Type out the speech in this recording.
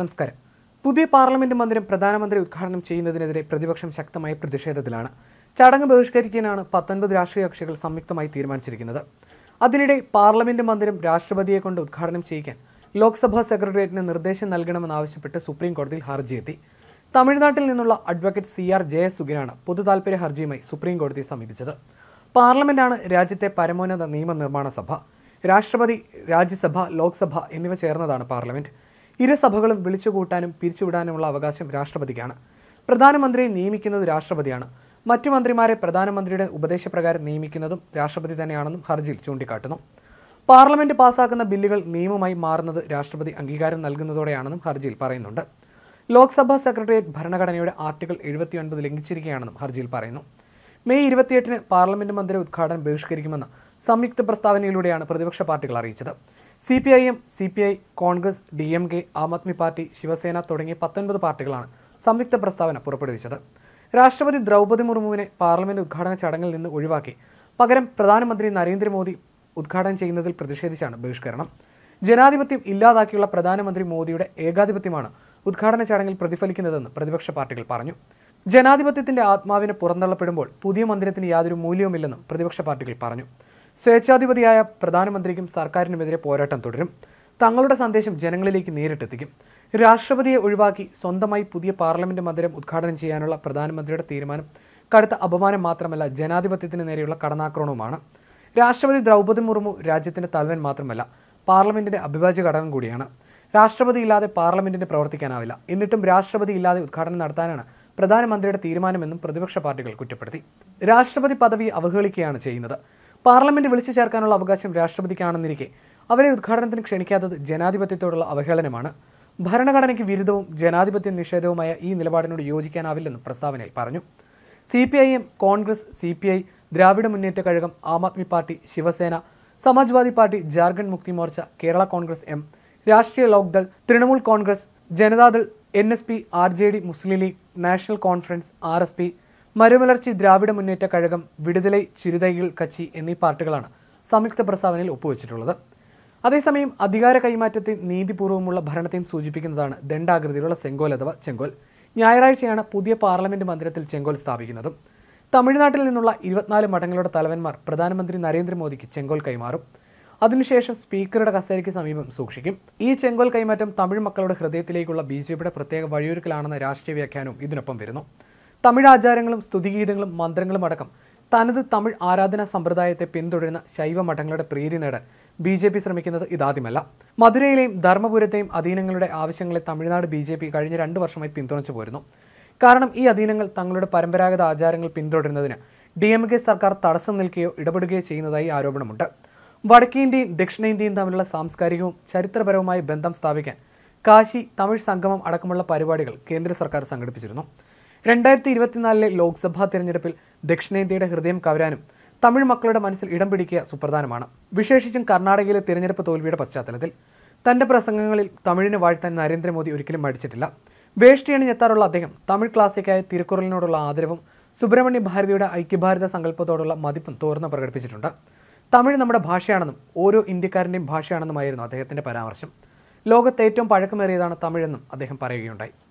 നമസ്കാരം പുതിയ പാർലമെന്റ് മന്ദിരം പ്രധാനമന്ത്രി ഉദ്ഘാടനം ചെയ്യുന്നതിനെതിരെ പ്രതിപക്ഷം ശക്തമായ പ്രതിഷേധത്തിലാണ് ചടങ്ങ് ബഹിഷ്കരിക്കാനാണ് പത്തൊൻപത് രാഷ്ട്രീയ കക്ഷികൾ സംയുക്തമായി തീരുമാനിച്ചിരിക്കുന്നത് അതിനിടെ പാർലമെന്റ് മന്ദിരം രാഷ്ട്രപതിയെ കൊണ്ട് ഉദ്ഘാടനം ചെയ്യിക്കാൻ ലോക്സഭാ സെക്രട്ടേറിയറ്റിന് നിർദ്ദേശം നൽകണമെന്നാവശ്യപ്പെട്ട് സുപ്രീം കോടതിയിൽ ഹർജിയെത്തി തമിഴ്നാട്ടിൽ നിന്നുള്ള അഡ്വക്കേറ്റ് സി ആർ ജയസുഖിനാണ് പൊതു താൽപര്യ ഹർജിയുമായി സുപ്രീം കോടതിയെ സമീപിച്ചത് പാർലമെന്റാണ് രാജ്യത്തെ പരമോന്നത നിയമനിർമ്മാണ സഭ രാഷ്ട്രപതി രാജ്യസഭ ലോക്സഭ എന്നിവ ചേർന്നതാണ് പാർലമെന്റ് ഇരുസഭകളും വിളിച്ചുകൂട്ടാനും പിരിച്ചുവിടാനുമുള്ള അവകാശം രാഷ്ട്രപതിക്കാണ് പ്രധാനമന്ത്രിയെ നിയമിക്കുന്നത് രാഷ്ട്രപതിയാണ് മറ്റു മന്ത്രിമാരെ പ്രധാനമന്ത്രിയുടെ ഉപദേശപ്രകാരം നിയമിക്കുന്നതും രാഷ്ട്രപതി തന്നെയാണെന്നും ഹർജിയിൽ ചൂണ്ടിക്കാട്ടുന്നു പാർലമെന്റ് പാസാക്കുന്ന ബില്ലുകൾ നിയമമായി മാറുന്നത് രാഷ്ട്രപതി അംഗീകാരം നൽകുന്നതോടെയാണെന്നും ഹർജിയിൽ പറയുന്നുണ്ട് ലോക്സഭാ സെക്രട്ടേറിയറ്റ് ഭരണഘടനയുടെ ആർട്ടിക്കിൾ എഴുപത്തിയൊൻപത് ലംഘിച്ചിരിക്കുകയാണെന്നും ഹർജിയിൽ പറയുന്നു മെയ് ഇരുപത്തിയെട്ടിന് പാർലമെന്റ് മന്ദിര ഉദ്ഘാടനം ബഹിഷ്കരിക്കുമെന്ന സംയുക്ത പ്രസ്താവനയിലൂടെയാണ് പ്രതിപക്ഷ പാർട്ടികൾ അറിയിച്ചത് C P I M C P I Congress D M K am Aadmi Party Shiv Sena തുടങ്ങിയ പത്തൊൻപത് പാർട്ടികളാണ് സംയുക്ത പ്രസ്താവന പുറപ്പെടുവിച്ചത് രാഷ്ട്രപതി ദ്രൗപദി മുർമുവിനെ പാർലമെന്റ് ഉദ്ഘാടന ചടങ്ങിൽ നിന്ന് ഒഴിവാക്കി പകരം പ്രധാനമന്ത്രി നരേന്ദ്രമോദി ഉദ്ഘാടനം ചെയ്യുന്നതിൽ പ്രതിഷേധിച്ചാണ് ബഹിഷ്കരണം ജനാധിപത്യം ഇല്ലാതാക്കിയുള്ള പ്രധാനമന്ത്രി മോദിയുടെ ഏകാധിപത്യമാണ് ഉദ്ഘാടന ചടങ്ങിൽ പ്രതിഫലിക്കുന്നതെന്ന് പ്രതിപക്ഷ പാർട്ടികൾ പറഞ്ഞു ജനാധിപത്യത്തിന്റെ ആത്മാവിനെ പുറന്തള്ളപ്പെടുമ്പോൾ പുതിയ മന്ദിരത്തിന് യാതൊരു മൂല്യവുമില്ലെന്നും പ്രതിപക്ഷ പാർട്ടികൾ പറഞ്ഞു സ്വേച്ഛാധിപതിയായ പ്രധാനമന്ത്രിക്കും സർക്കാരിനുമെതിരെ പോരാട്ടം തുടരും തങ്ങളുടെ സന്ദേശം ജനങ്ങളിലേക്ക് നേരിട്ടെത്തിക്കും രാഷ്ട്രപതിയെ ഒഴിവാക്കി സ്വന്തമായി പുതിയ പാർലമെന്റ് മന്ദിരം ഉദ്ഘാടനം ചെയ്യാനുള്ള പ്രധാനമന്ത്രിയുടെ തീരുമാനം കടുത്ത അപമാനം മാത്രമല്ല ജനാധിപത്യത്തിന് നേരെയുള്ള കടന്നാക്രമണവുമാണ് രാഷ്ട്രപതി ദ്രൗപദി മുർമു രാജ്യത്തിൻ്റെ തലവൻ മാത്രമല്ല പാർലമെന്റിന്റെ അഭിഭാജ്യ ഘടകം കൂടിയാണ് രാഷ്ട്രപതി ഇല്ലാതെ പാർലമെന്റിന് പ്രവർത്തിക്കാനാവില്ല എന്നിട്ടും രാഷ്ട്രപതി ഇല്ലാതെ ഉദ്ഘാടനം നടത്താനാണ് പ്രധാനമന്ത്രിയുടെ തീരുമാനമെന്നും പ്രതിപക്ഷ പാർട്ടികൾ കുറ്റപ്പെടുത്തി രാഷ്ട്രപതി പദവി അവഹേളിക്കുകയാണ് ചെയ്യുന്നത് പാർലമെന്റ് വിളിച്ചു ചേർക്കാനുള്ള അവകാശം രാഷ്ട്രപതിക്കാണെന്നിരിക്കെ അവരെ ഉദ്ഘാടനത്തിന് ക്ഷണിക്കാത്തത് ജനാധിപത്യത്തോടുള്ള അവഹേളനമാണ് ഭരണഘടനയ്ക്ക് വിരുദ്ധവും ജനാധിപത്യ നിഷേധവുമായ ഈ നിലപാടിനോട് യോജിക്കാനാവില്ലെന്നും പ്രസ്താവനയിൽ പറഞ്ഞു C P I M Congress C P I Dravida Munnetra Kazhagam Aam Aadmi Party Shiv Sena Samajwadi Party Jharkhand Mukti Morcha Kerala Congress M Rashtriya Lok Dal Trinamool Congress Janata Dal N S P R J D Muslim League National Conference R S P Marumalarchi Dravida Munnetra Kazhagam വിടുതലൈ ചിരുതൈകൾ കച്ചി എന്നീ പാർട്ടികളാണ് സംയുക്ത പ്രസ്താവനയിൽ ഒപ്പുവെച്ചിട്ടുള്ളത് അതേസമയം അധികാര കൈമാറ്റത്തെ നീതിപൂർവ്വമുള്ള ഭരണത്തെയും സൂചിപ്പിക്കുന്നതാണ് ദണ്ഡാകൃതിയിലുള്ള ചെങ്കോൽ അഥവാ ചെങ്കോൽ ഞായറാഴ്ചയാണ് പുതിയ പാർലമെന്റ് മന്ദിരത്തിൽ ചെങ്കോൽ സ്ഥാപിക്കുന്നതും തമിഴ്നാട്ടിൽ നിന്നുള്ള ഇരുപത്തിനാല് മഠങ്ങളുടെ തലവന്മാർ പ്രധാനമന്ത്രി നരേന്ദ്രമോദിക്ക് ചെങ്കോൽ കൈമാറും അതിനുശേഷം സ്പീക്കറുടെ കസേരയ്ക്ക് സമീപം സൂക്ഷിക്കും ഈ ചെങ്കോൽ കൈമാറ്റം തമിഴ് മക്കളുടെ ഹൃദയത്തിലേക്കുള്ള ബി ജെ പിയുടെ പ്രത്യേക വഴിയൊരുക്കലാണെന്ന രാഷ്ട്രീയ വ്യാഖ്യാനവും ഇതിനൊപ്പം വരുന്നു തമിഴ് ആചാരങ്ങളും സ്തുതിഗീതങ്ങളും മന്ത്രങ്ങളും അടക്കം തനത് തമിഴ് ആരാധനാ സമ്പ്രദായത്തെ പിന്തുടരുന്ന ശൈവ മഠങ്ങളുടെ പ്രീതി നേടാൻ ബി ജെ പി ശ്രമിക്കുന്നത് ഇതാദ്യമല്ല മധുരയിലെയും ധർമ്മപുരത്തെയും അധീനങ്ങളുടെ ആവശ്യങ്ങളെ തമിഴ്നാട് ബി ജെ പി കഴിഞ്ഞ രണ്ട് വർഷമായി പിന്തുണച്ചു പോരുന്നു കാരണം ഈ അധീനങ്ങൾ തങ്ങളുടെ പരമ്പരാഗത ആചാരങ്ങൾ പിന്തുടരുന്നതിന് ഡി എം കെ സർക്കാർ തടസ്സം നിൽക്കുകയോ ഇടപെടുകയോ ചെയ്യുന്നതായി ആരോപണമുണ്ട് വടക്കേന്ത്യയും ദക്ഷിണേന്ത്യയും തമ്മിലുള്ള സാംസ്കാരികവും ചരിത്രപരവുമായ ബന്ധം സ്ഥാപിക്കാൻ കാശി തമിഴ് സംഗമം അടക്കമുള്ള പരിപാടികൾ കേന്ദ്ര സർക്കാർ സംഘടിപ്പിച്ചിരുന്നു രണ്ടായിരത്തി ഇരുപത്തിനാലിലെ ലോക്സഭാ തിരഞ്ഞെടുപ്പിൽ ദക്ഷിണേന്ത്യയുടെ ഹൃദയം കവരാനും തമിഴ് മക്കളുടെ മനസ്സിൽ ഇടം പിടിക്കുക സുപ്രധാനമാണ് വിശേഷിച്ചും കർണാടകയിലെ തിരഞ്ഞെടുപ്പ് തോൽവിയുടെ പശ്ചാത്തലത്തിൽ തന്റെ പ്രസംഗങ്ങളിൽ തമിഴിനെ വാഴ്ത്താൻ നരേന്ദ്രമോദി ഒരിക്കലും മടിച്ചിട്ടില്ല വേഷ്ടിയണിഞ്ഞെത്താറുള്ള അദ്ദേഹം തമിഴ് ക്ലാസിക്കായ തിരുക്കുറലിനോടുള്ള ആദരവും സുബ്രഹ്മണ്യ ഭാരതിയുടെ ഐക്യഭാരത സങ്കല്പത്തോടുള്ള മതിപ്പും തുറന്ന് പ്രകടിപ്പിച്ചിട്ടുണ്ട് തമിഴ് നമ്മുടെ ഭാഷയാണെന്നും ഓരോ ഇന്ത്യക്കാരൻ്റെയും ഭാഷയാണെന്നുമായിരുന്നു അദ്ദേഹത്തിൻ്റെ പരാമർശം ലോകത്തെ ഏറ്റവും പഴക്കമേറിയതാണ് തമിഴെന്നും അദ്ദേഹം പറയുകയുണ്ടായി